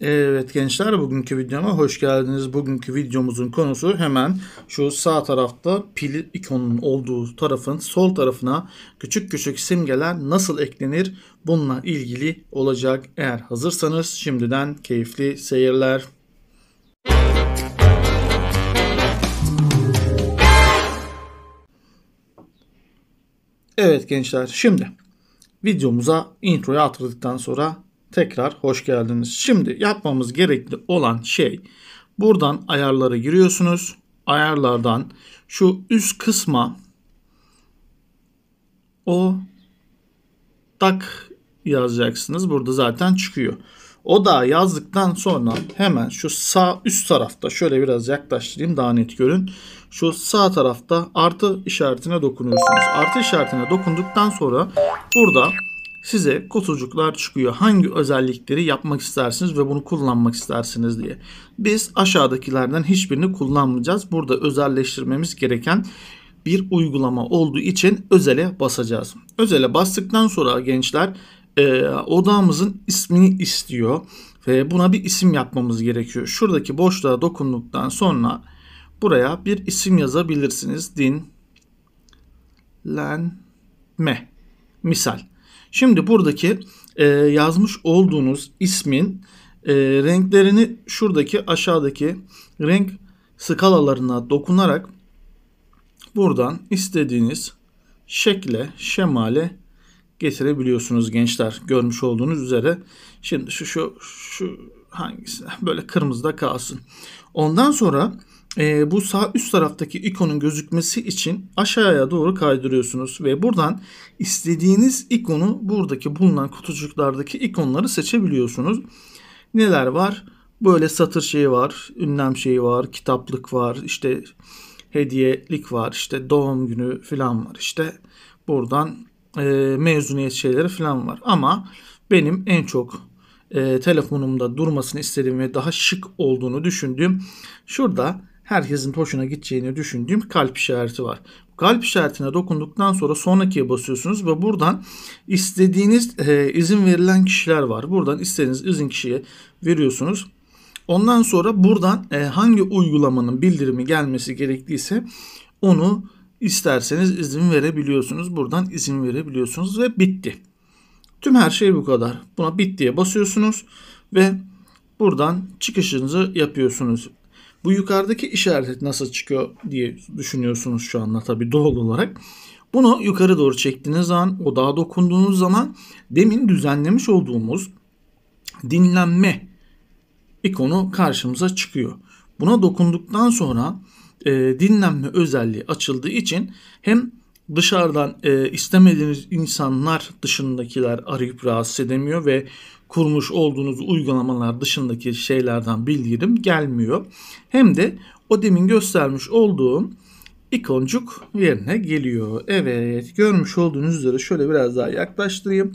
Evet gençler bugünkü videoma hoş geldiniz. Bugünkü videomuzun konusu hemen şu sağ tarafta pil ikonunun olduğu tarafın sol tarafına küçük küçük simgeler nasıl eklenir bununla ilgili olacak. Eğer hazırsanız şimdiden keyifli seyirler. Evet gençler şimdi videomuza introya hatırladıktan sonra Tekrar hoş geldiniz. Şimdi yapmamız gerekli olan şey buradan ayarlara giriyorsunuz. Ayarlardan şu üst kısma o tak yazacaksınız. Burada zaten çıkıyor. O da yazdıktan sonra hemen şu sağ üst tarafta şöyle biraz yaklaştırayım daha net görün. Şu sağ tarafta artı işaretine dokunuyorsunuz. Artı işaretine dokunduktan sonra burada size kutucuklar çıkıyor. Hangi özellikleri yapmak istersiniz ve bunu kullanmak istersiniz diye. Biz aşağıdakilerden hiçbirini kullanmayacağız. Burada özelleştirmemiz gereken bir uygulama olduğu için özele basacağız. Özele bastıktan sonra gençler e, odamızın ismini istiyor ve buna bir isim yapmamız gerekiyor. Şuradaki boşluğa dokunduktan sonra buraya bir isim yazabilirsiniz. Din lenme misal. Şimdi buradaki e, yazmış olduğunuz ismin e, renklerini şuradaki aşağıdaki renk skalalarına dokunarak buradan istediğiniz şekle, şemale getirebiliyorsunuz gençler. Görmüş olduğunuz üzere. Şimdi şu şu şu hangisi böyle kırmızıda kalsın. Ondan sonra e, bu sağ üst taraftaki ikonun gözükmesi için aşağıya doğru kaydırıyorsunuz ve buradan istediğiniz ikonu buradaki bulunan kutucuklardaki ikonları seçebiliyorsunuz. Neler var? Böyle satır şeyi var, ünlem şeyi var, kitaplık var, işte hediyelik var, işte doğum günü falan var. işte buradan e, mezuniyet şeyleri falan var. Ama benim en çok e, telefonumda durmasını istediğim ve daha şık olduğunu düşündüğüm şurada herkesin hoşuna gideceğini düşündüğüm kalp işareti var. Kalp işaretine dokunduktan sonra sonrakiye basıyorsunuz ve buradan istediğiniz e, izin verilen kişiler var. Buradan istediğiniz izin kişiye veriyorsunuz. Ondan sonra buradan e, hangi uygulamanın bildirimi gelmesi gerektiyse onu isterseniz izin verebiliyorsunuz. Buradan izin verebiliyorsunuz ve bitti. Tüm her şey bu kadar. Buna bit diye basıyorsunuz ve buradan çıkışınızı yapıyorsunuz. Bu yukarıdaki işaret nasıl çıkıyor diye düşünüyorsunuz şu anda tabii doğal olarak. Bunu yukarı doğru çektiğiniz zaman, odağa dokunduğunuz zaman demin düzenlemiş olduğumuz dinlenme ikonu karşımıza çıkıyor. Buna dokunduktan sonra e, dinlenme özelliği açıldığı için hem dışarıdan e, istemediğiniz insanlar dışındakiler arayıp rahatsız edemiyor ve kurmuş olduğunuz uygulamalar dışındaki şeylerden bildirim gelmiyor. Hem de o demin göstermiş olduğum ikoncuk yerine geliyor. Evet görmüş olduğunuz üzere şöyle biraz daha yaklaştırayım.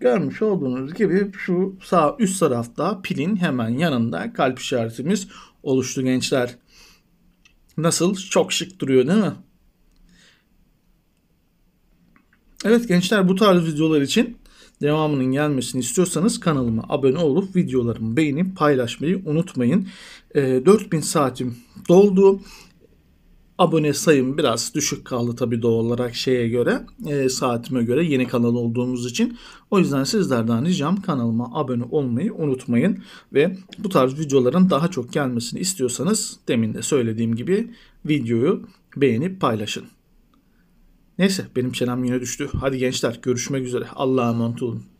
Görmüş olduğunuz gibi şu sağ üst tarafta pilin hemen yanında kalp işaretimiz oluştu gençler. Nasıl? Çok şık duruyor değil mi? Evet gençler bu tarz videolar için devamının gelmesini istiyorsanız kanalıma abone olup videolarımı beğenip paylaşmayı unutmayın. E, ee, 4000 saatim doldu abone sayım biraz düşük kaldı tabii doğal olarak şeye göre, e, saatime göre yeni kanal olduğumuz için. O yüzden sizlerden ricam kanalıma abone olmayı unutmayın ve bu tarz videoların daha çok gelmesini istiyorsanız demin de söylediğim gibi videoyu beğenip paylaşın. Neyse benim çenem yine düştü. Hadi gençler görüşmek üzere. Allah'a emanet olun.